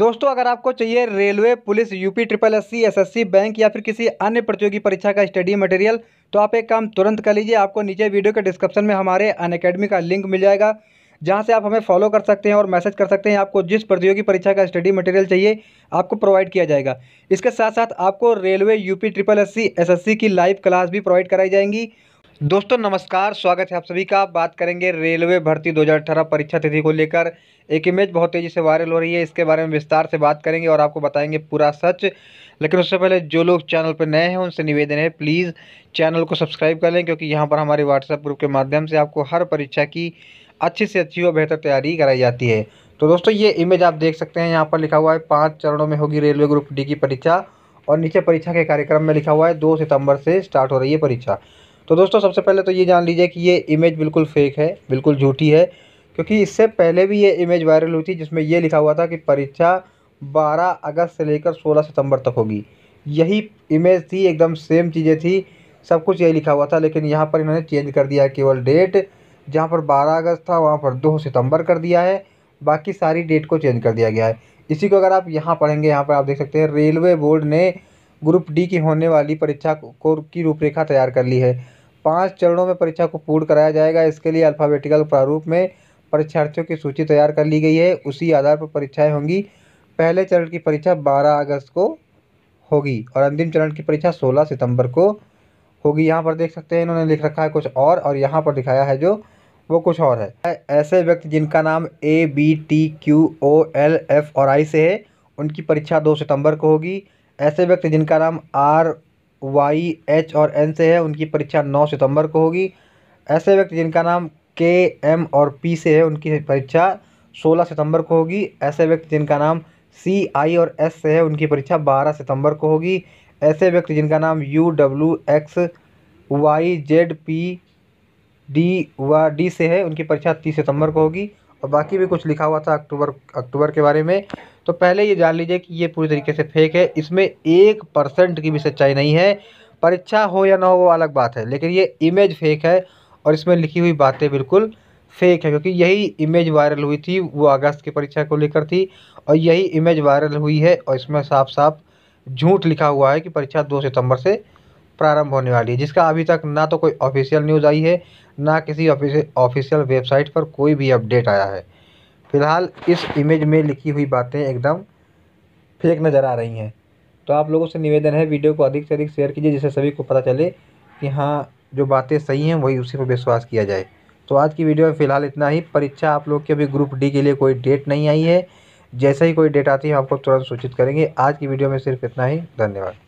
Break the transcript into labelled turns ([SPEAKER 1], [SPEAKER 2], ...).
[SPEAKER 1] दोस्तों अगर आपको चाहिए railway police UP triple S SSC bank या फिर किसी अन्य प्रतियोगी परीक्षा का स्टडी मटेरियल तो आप एक काम तुरंत कर लीजिए आपको नीचे वीडियो के डिस्क्रिप्शन में हमारे अन का लिंक मिल जाएगा जहाँ से आप हमें फॉलो कर सकते हैं और मैसेज कर सकते हैं आपको जिस प्रतियोगी परीक्षा का स्टडी मटेरियल चाहिए आपको प्रोवाइड किया जाएगा इसके साथ साथ आपको railway UP triple S C की लाइव क्लास भी प्रोवाइड कराई जाएंगी दोस्तों नमस्कार स्वागत है आप सभी का बात करेंगे रेलवे भर्ती 2018 परीक्षा तिथि को लेकर एक इमेज बहुत तेज़ी से वायरल हो रही है इसके बारे में विस्तार से बात करेंगे और आपको बताएंगे पूरा सच लेकिन उससे पहले जो लोग चैनल पर नए हैं उनसे निवेदन है प्लीज़ चैनल को सब्सक्राइब कर लें क्योंकि यहाँ पर हमारे व्हाट्सएप ग्रुप के माध्यम से आपको हर परीक्षा की अच्छी से अच्छी और बेहतर तैयारी कराई जाती है तो दोस्तों ये इमेज आप देख सकते हैं यहाँ पर लिखा हुआ है पाँच चरणों में होगी रेलवे ग्रुप डी की परीक्षा और नीचे परीक्षा के कार्यक्रम में लिखा हुआ है दो सितंबर से स्टार्ट हो रही है परीक्षा तो दोस्तों सबसे पहले तो ये जान लीजिए कि ये इमेज बिल्कुल फेक है बिल्कुल झूठी है क्योंकि इससे पहले भी ये इमेज वायरल हुई थी जिसमें ये लिखा हुआ था कि परीक्षा 12 अगस्त से लेकर 16 सितंबर तक होगी यही इमेज थी एकदम सेम चीज़ें थी सब कुछ यही लिखा हुआ था लेकिन यहाँ पर इन्होंने चेंज कर दिया केवल डेट जहाँ पर 12 अगस्त था वहाँ पर 2 सितंबर कर दिया है बाकी सारी डेट को चेंज कर दिया गया है इसी को अगर आप यहाँ पढ़ेंगे यहाँ पर आप देख सकते हैं रेलवे बोर्ड ने ग्रुप डी की होने वाली परीक्षा को की रूपरेखा तैयार कर ली है पाँच चरणों में परीक्षा को पूर्ण कराया जाएगा इसके लिए अल्फ़ाबेटिकल प्रारूप में परीक्षार्थियों की सूची तैयार कर ली गई है उसी आधार पर परीक्षाएँ होंगी पहले चरण की परीक्षा बारह अगस्त को होगी और अंतिम चरण की परीक्षा सोलह सितंबर को होगी यहाँ पर देख सकते हैं इन्होंने लिख रखा है कुछ और और यहाँ पर दिखाया है जो वो कुछ और है ऐसे व्यक्ति जिनका नाम A B T Q O L F और आई से है उनकी परीक्षा दो सितंबर को होगी ऐसे व्यक्ति जिनका नाम आर वाई एच और एन से है उनकी परीक्षा नौ सितंबर को होगी ऐसे व्यक्ति जिनका नाम के एम और पी से है उनकी परीक्षा सोलह सितंबर को होगी ऐसे व्यक्ति जिनका नाम सी आई और एस से है उनकी परीक्षा बारह सितंबर को होगी ऐसे व्यक्ति जिनका नाम U W X Y Z P D व डी से है उनकी परीक्षा तीस सितंबर को होगी और बाकी भी कुछ लिखा हुआ था अक्टूबर अक्टूबर के बारे में तो पहले ये जान लीजिए कि ये पूरी तरीके से फेक है इसमें एक परसेंट की भी सच्चाई नहीं है परीक्षा हो या ना हो वो अलग बात है लेकिन ये इमेज फेक है और इसमें लिखी हुई बातें बिल्कुल फेक है क्योंकि यही इमेज वायरल हुई थी वो अगस्त की परीक्षा को लेकर थी और यही इमेज वायरल हुई है और इसमें साफ साफ झूठ लिखा हुआ है कि परीक्षा दो सितम्बर से प्रारंभ होने वाली है जिसका अभी तक ना तो कोई ऑफिशियल न्यूज़ आई है ना किसी ऑफिशियल वेबसाइट पर कोई भी अपडेट आया है फ़िलहाल इस इमेज में लिखी हुई बातें एकदम फेक नज़र आ रही हैं तो आप लोगों से निवेदन है वीडियो को अधिक से अधिक शेयर कीजिए जिससे सभी को पता चले कि हाँ जो बातें सही हैं वही उसी पर विश्वास किया जाए तो आज की वीडियो में फ़िलहाल इतना ही परीक्षा आप लोग की अभी ग्रुप डी के लिए कोई डेट नहीं आई है जैसे ही कोई डेट आती है हम आपको तुरंत सूचित करेंगे आज की वीडियो में सिर्फ इतना ही धन्यवाद